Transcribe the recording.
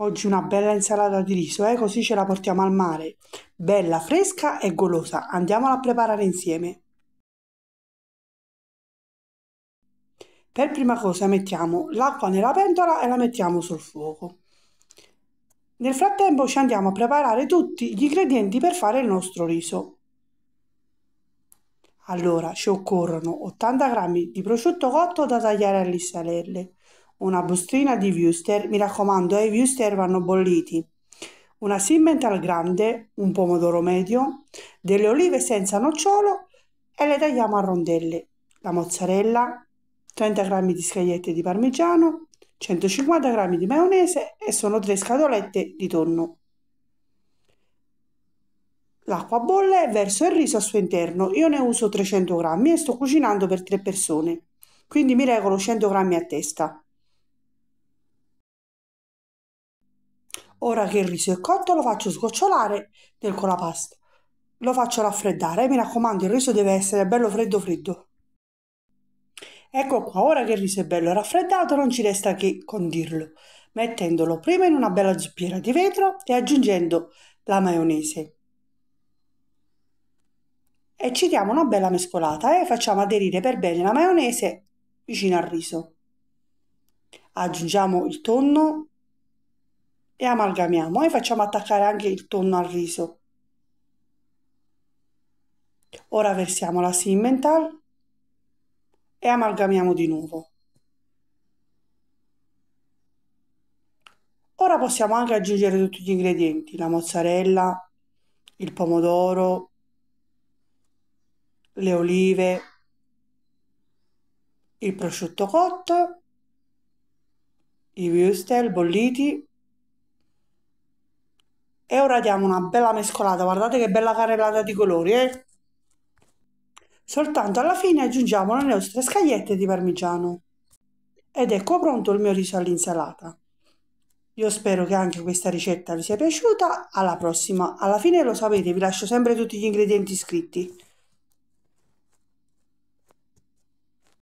Oggi una bella insalata di riso, eh? così ce la portiamo al mare. Bella, fresca e golosa. Andiamola a preparare insieme. Per prima cosa mettiamo l'acqua nella pentola e la mettiamo sul fuoco. Nel frattempo ci andiamo a preparare tutti gli ingredienti per fare il nostro riso. Allora ci occorrono 80 g di prosciutto cotto da tagliare a listarelle, una bustina di Wuster, mi raccomando, eh, i Wuster vanno bolliti, una simmental grande, un pomodoro medio, delle olive senza nocciolo e le tagliamo a rondelle, la mozzarella, 30 g di scagliette di parmigiano, 150 g di maionese e sono 3 scatolette di tonno. L'acqua bolle e verso il riso al suo interno. Io ne uso 300 g e sto cucinando per 3 persone, quindi mi regolo 100 g a testa. Ora che il riso è cotto lo faccio sgocciolare nel colapasto. Lo faccio raffreddare, mi raccomando il riso deve essere bello freddo freddo. Ecco qua, ora che il riso è bello raffreddato non ci resta che condirlo, mettendolo prima in una bella zuppiera di vetro e aggiungendo la maionese. E ci diamo una bella mescolata e eh? facciamo aderire per bene la maionese vicino al riso. Aggiungiamo il tonno e amalgamiamo e eh, facciamo attaccare anche il tonno al riso. Ora versiamo la simmental e amalgamiamo di nuovo. Ora possiamo anche aggiungere tutti gli ingredienti, la mozzarella, il pomodoro, le olive, il prosciutto cotto, i würstel bolliti e ora diamo una bella mescolata guardate che bella carrellata di colori eh? soltanto alla fine aggiungiamo le nostre scagliette di parmigiano ed ecco pronto il mio riso all'insalata io spero che anche questa ricetta vi sia piaciuta alla prossima alla fine lo sapete vi lascio sempre tutti gli ingredienti scritti